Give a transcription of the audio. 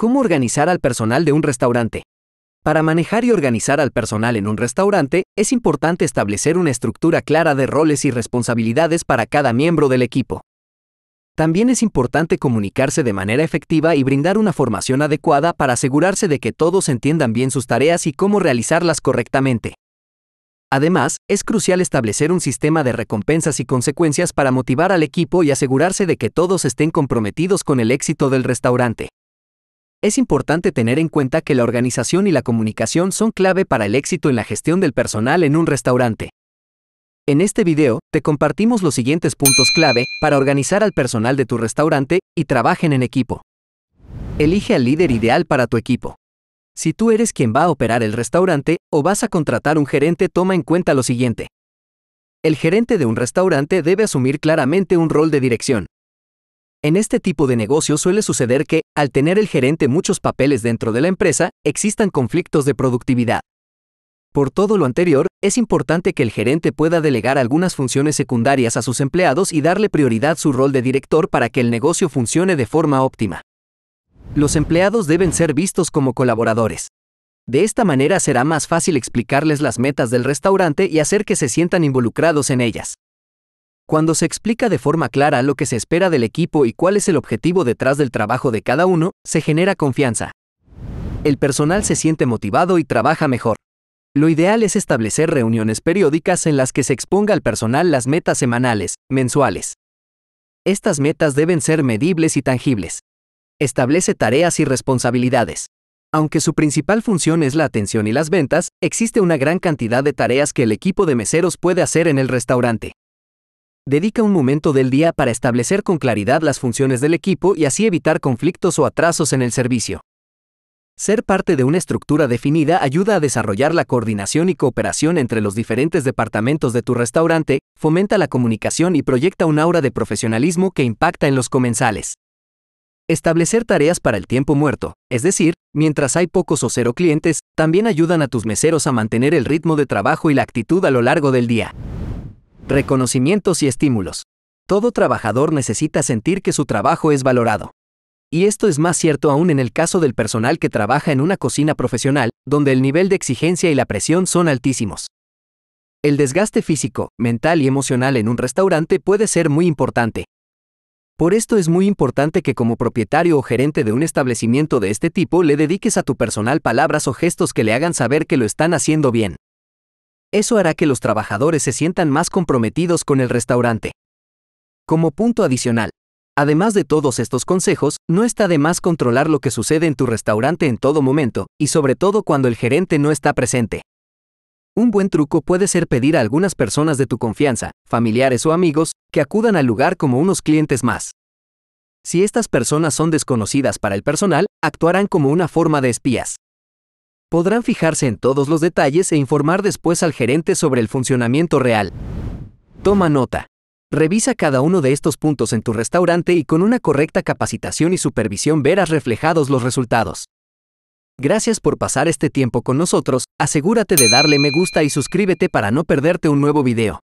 ¿Cómo organizar al personal de un restaurante? Para manejar y organizar al personal en un restaurante, es importante establecer una estructura clara de roles y responsabilidades para cada miembro del equipo. También es importante comunicarse de manera efectiva y brindar una formación adecuada para asegurarse de que todos entiendan bien sus tareas y cómo realizarlas correctamente. Además, es crucial establecer un sistema de recompensas y consecuencias para motivar al equipo y asegurarse de que todos estén comprometidos con el éxito del restaurante es importante tener en cuenta que la organización y la comunicación son clave para el éxito en la gestión del personal en un restaurante. En este video, te compartimos los siguientes puntos clave para organizar al personal de tu restaurante y trabajen en equipo. Elige al líder ideal para tu equipo. Si tú eres quien va a operar el restaurante o vas a contratar un gerente, toma en cuenta lo siguiente. El gerente de un restaurante debe asumir claramente un rol de dirección, en este tipo de negocio suele suceder que, al tener el gerente muchos papeles dentro de la empresa, existan conflictos de productividad. Por todo lo anterior, es importante que el gerente pueda delegar algunas funciones secundarias a sus empleados y darle prioridad su rol de director para que el negocio funcione de forma óptima. Los empleados deben ser vistos como colaboradores. De esta manera será más fácil explicarles las metas del restaurante y hacer que se sientan involucrados en ellas. Cuando se explica de forma clara lo que se espera del equipo y cuál es el objetivo detrás del trabajo de cada uno, se genera confianza. El personal se siente motivado y trabaja mejor. Lo ideal es establecer reuniones periódicas en las que se exponga al personal las metas semanales, mensuales. Estas metas deben ser medibles y tangibles. Establece tareas y responsabilidades. Aunque su principal función es la atención y las ventas, existe una gran cantidad de tareas que el equipo de meseros puede hacer en el restaurante. Dedica un momento del día para establecer con claridad las funciones del equipo y así evitar conflictos o atrasos en el servicio. Ser parte de una estructura definida ayuda a desarrollar la coordinación y cooperación entre los diferentes departamentos de tu restaurante, fomenta la comunicación y proyecta un aura de profesionalismo que impacta en los comensales. Establecer tareas para el tiempo muerto, es decir, mientras hay pocos o cero clientes, también ayudan a tus meseros a mantener el ritmo de trabajo y la actitud a lo largo del día reconocimientos y estímulos. Todo trabajador necesita sentir que su trabajo es valorado. Y esto es más cierto aún en el caso del personal que trabaja en una cocina profesional, donde el nivel de exigencia y la presión son altísimos. El desgaste físico, mental y emocional en un restaurante puede ser muy importante. Por esto es muy importante que como propietario o gerente de un establecimiento de este tipo le dediques a tu personal palabras o gestos que le hagan saber que lo están haciendo bien. Eso hará que los trabajadores se sientan más comprometidos con el restaurante. Como punto adicional, además de todos estos consejos, no está de más controlar lo que sucede en tu restaurante en todo momento, y sobre todo cuando el gerente no está presente. Un buen truco puede ser pedir a algunas personas de tu confianza, familiares o amigos, que acudan al lugar como unos clientes más. Si estas personas son desconocidas para el personal, actuarán como una forma de espías. Podrán fijarse en todos los detalles e informar después al gerente sobre el funcionamiento real. Toma nota. Revisa cada uno de estos puntos en tu restaurante y con una correcta capacitación y supervisión verás reflejados los resultados. Gracias por pasar este tiempo con nosotros, asegúrate de darle me gusta y suscríbete para no perderte un nuevo video.